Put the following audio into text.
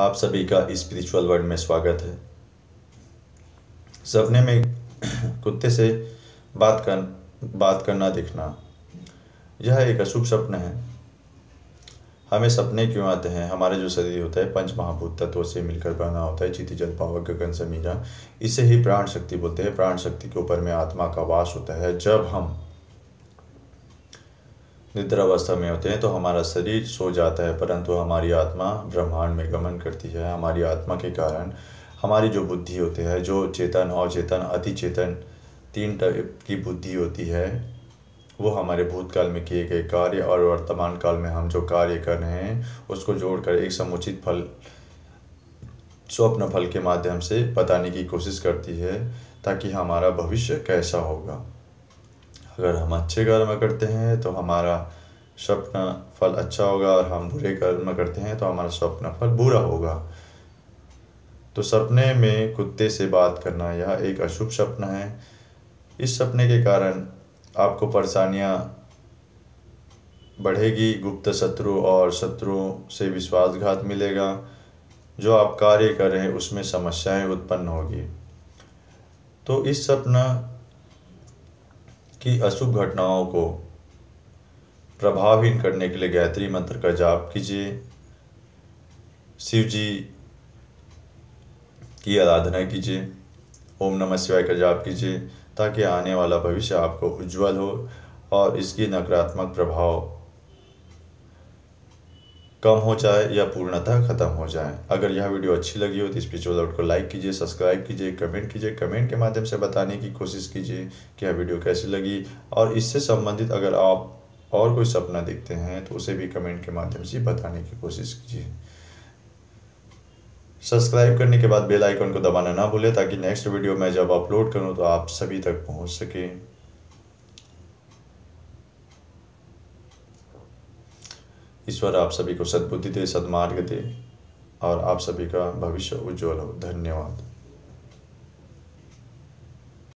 आप सभी का स्पिरिचुअल वर्ल्ड में स्वागत है सपने में कुत्ते से बात कर बात करना दिखना यह एक अशुभ सपना है हमें सपने क्यों आते हैं हमारे जो शरीर होता है पंच महाभूत तत्वों से मिलकर बना होता है चीति जल पावक गगन समीजा इसे ही प्राण शक्ति बोलते हैं प्राण शक्ति के ऊपर में आत्मा का वास होता है जब हम निद्रावस्था में होते हैं तो हमारा शरीर सो जाता है परंतु हमारी आत्मा ब्रह्मांड में गमन करती है हमारी आत्मा के कारण हमारी जो बुद्धि होती है जो चेतन अवचेतन अति चेतन तीन टाइप की बुद्धि होती है वो हमारे भूतकाल में किए गए कार्य और वर्तमान काल में हम जो कार्य कर रहे हैं उसको जोड़कर एक समुचित फल स्वप्न फल के माध्यम से बताने की कोशिश करती है ताकि हमारा भविष्य कैसा होगा अगर हम अच्छे कर्म करते हैं तो हमारा स्वप्न फल अच्छा होगा और हम बुरे कर्म करते हैं तो हमारा स्वप्न फल बुरा होगा तो सपने में कुत्ते से बात करना यह एक अशुभ सपना है इस सपने के कारण आपको परेशानियाँ बढ़ेगी गुप्त शत्रु और शत्रुओं से विश्वासघात मिलेगा जो आप कार्य कर रहे हैं उसमें समस्याएं उत्पन्न होगी तो इस सपना की अशुभ घटनाओं को प्रभावहीन करने के लिए गायत्री मंत्र का जाप कीजिए शिव जी की आराधना कीजिए ओम नमः शिवाय का जाप कीजिए ताकि आने वाला भविष्य आपको उज्जवल हो और इसकी नकारात्मक प्रभाव कम हो जाए या पूर्णतः खत्म हो जाए अगर यह वीडियो अच्छी लगी हो तो इस स्पिरिचुअल आउट को लाइक कीजिए सब्सक्राइब कीजिए कमेंट कीजिए कमेंट के माध्यम से बताने की कोशिश कीजिए कि यह वीडियो कैसी लगी और इससे संबंधित अगर आप और कोई सपना देखते हैं तो उसे भी कमेंट के माध्यम से बताने की कोशिश कीजिए सब्सक्राइब करने के बाद बेल आइकन को दबाना ना भूलें ताकि नेक्स्ट वीडियो मैं जब अपलोड करूं तो आप सभी तक पहुंच सकें ईश्वर आप सभी को सद्बुद्धि दे सदमार्ग दे और आप सभी का भविष्य उज्ज्वल हो धन्यवाद